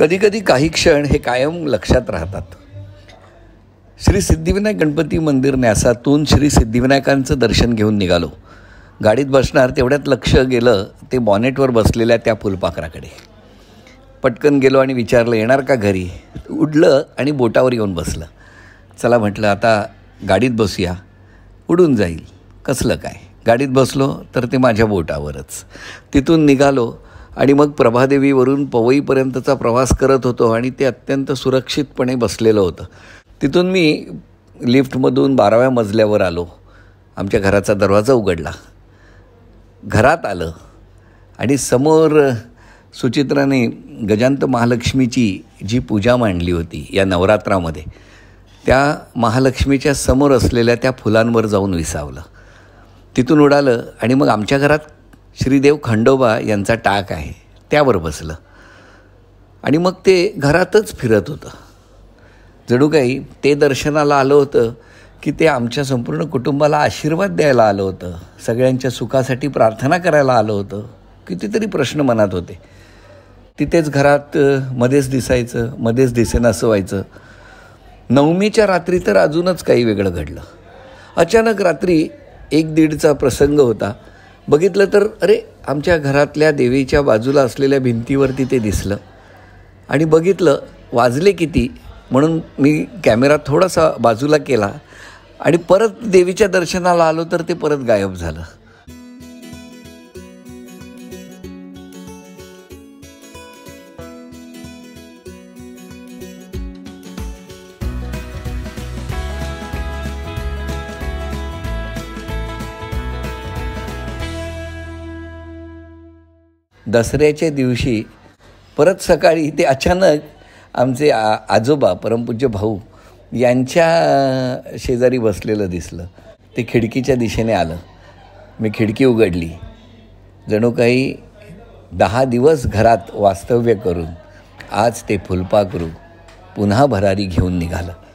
कधीकधी काही क्षण हे कायम लक्षात राहतात श्री सिद्धिविनायक गणपती मंदिर न्यासातून श्री सिद्धिविनायकांचं दर्शन घेऊन निघालो गाडीत बसणार तेवढ्यात लक्ष गेलं ते बॉनेटवर बसलेल्या त्या फुलपाखराकडे पटकन गेलो आणि विचारलं येणार का घरी उडलं आणि बोटावर येऊन बसलं चला म्हटलं आता गाडीत बसूया उडून जाईल कसलं काय गाडीत बसलो तर ते माझ्या बोटावरच तिथून निघालो आणि मग प्रभादेवीवरून पवईपर्यंतचा प्रवास करत होतो आणि ते अत्यंत सुरक्षितपणे बसलेलं होतं तिथून मी लिफ्टमधून बाराव्या मजल्यावर आलो आमच्या घराचा दरवाजा उघडला घरात आलं आणि समोर सुचित्राने गजांत महालक्ष्मीची जी पूजा मांडली होती या नवरात्रामध्ये त्या महालक्ष्मीच्या समोर असलेल्या त्या फुलांवर जाऊन विसावलं तिथून उडालं आणि मग आमच्या घरात श्रीदेव खंडोबा यांचा टाक आहे त्यावर बसलं आणि मग ते घरातच फिरत होतं जणू काही ते दर्शनाला आलं होतं की ते आमच्या संपूर्ण कुटुंबाला आशीर्वाद द्यायला आलं होतं सगळ्यांच्या सुखासाठी प्रार्थना करायला आलं होतं कितीतरी प्रश्न मनात होते तिथेच घरात मध्येच दिसायचं मध्येच दिसेनासं व्हायचं नवमीच्या रात्री तर अजूनच काही वेगळं घडलं अचानक रात्री एक दीडचा प्रसंग होता बघितलं तर अरे आमच्या घरातल्या देवीच्या बाजूला असलेल्या भिंतीवरती ते दिसलं आणि बघितलं वाजले किती म्हणून मी कॅमेरा थोडासा बाजूला केला आणि परत देवीच्या दर्शनाला आलो तर ते परत गायब झालं दसऱ्याच्या दिवशी परत सकाळी ते अचानक आमचे आ आजोबा परमपूज्य भाऊ यांच्या शेजारी बसलेलं दिसलं ते खिडकीच्या दिशेने आलं मी खिडकी उघडली जणू काही दहा दिवस घरात वास्तव्य करून आज ते फुलपाखरू पुन्हा भरारी घेऊन निघालं